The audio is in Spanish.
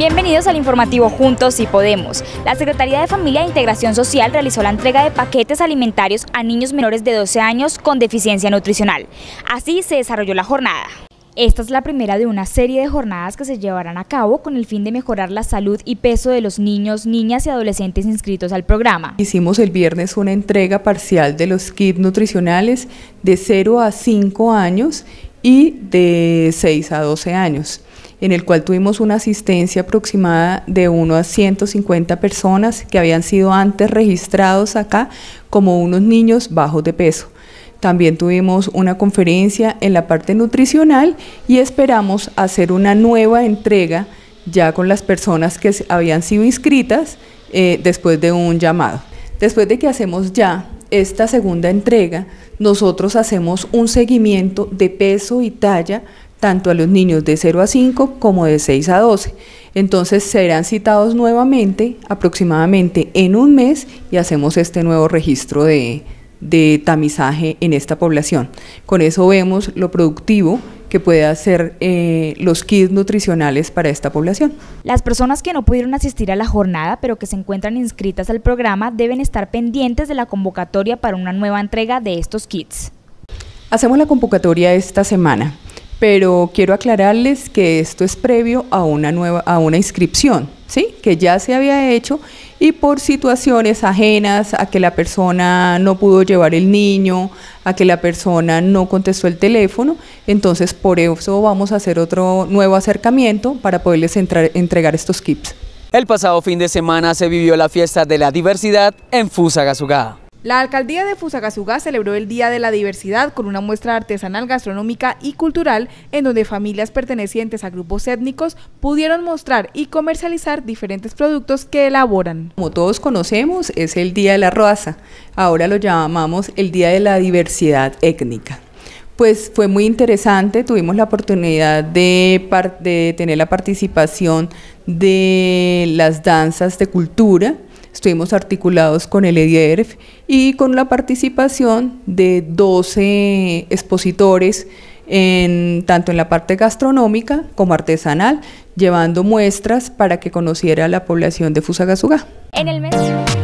Bienvenidos al informativo Juntos y Podemos. La Secretaría de Familia e Integración Social realizó la entrega de paquetes alimentarios a niños menores de 12 años con deficiencia nutricional. Así se desarrolló la jornada. Esta es la primera de una serie de jornadas que se llevarán a cabo con el fin de mejorar la salud y peso de los niños, niñas y adolescentes inscritos al programa. Hicimos el viernes una entrega parcial de los kits nutricionales de 0 a 5 años y de 6 a 12 años, en el cual tuvimos una asistencia aproximada de 1 a 150 personas que habían sido antes registrados acá como unos niños bajos de peso. También tuvimos una conferencia en la parte nutricional y esperamos hacer una nueva entrega ya con las personas que habían sido inscritas eh, después de un llamado. Después de que hacemos ya esta segunda entrega, nosotros hacemos un seguimiento de peso y talla tanto a los niños de 0 a 5 como de 6 a 12. Entonces serán citados nuevamente aproximadamente en un mes y hacemos este nuevo registro de, tamizaje en esta población. Con eso vemos lo productivo que puede hacer eh, los kits nutricionales para esta población. Las personas que no pudieron asistir a la jornada, pero que se encuentran inscritas al programa, deben estar pendientes de la convocatoria para una nueva entrega de estos kits. Hacemos la convocatoria esta semana, pero quiero aclararles que esto es previo a una, nueva, a una inscripción ¿sí? que ya se había hecho y por situaciones ajenas a que la persona no pudo llevar el niño, a que la persona no contestó el teléfono, entonces por eso vamos a hacer otro nuevo acercamiento para poderles entregar estos kits. El pasado fin de semana se vivió la fiesta de la diversidad en Fusagasugá. La alcaldía de Fusagasugá celebró el Día de la Diversidad con una muestra artesanal, gastronómica y cultural en donde familias pertenecientes a grupos étnicos pudieron mostrar y comercializar diferentes productos que elaboran. Como todos conocemos, es el Día de la Roaza, ahora lo llamamos el Día de la Diversidad Étnica pues fue muy interesante, tuvimos la oportunidad de, de, tener la participación de las danzas de cultura, Estuvimos articulados con el EDIERF y con la participación de 12 expositores en, tanto en la parte gastronómica como artesanal, llevando muestras para que conociera la población de Fusagasugá. En el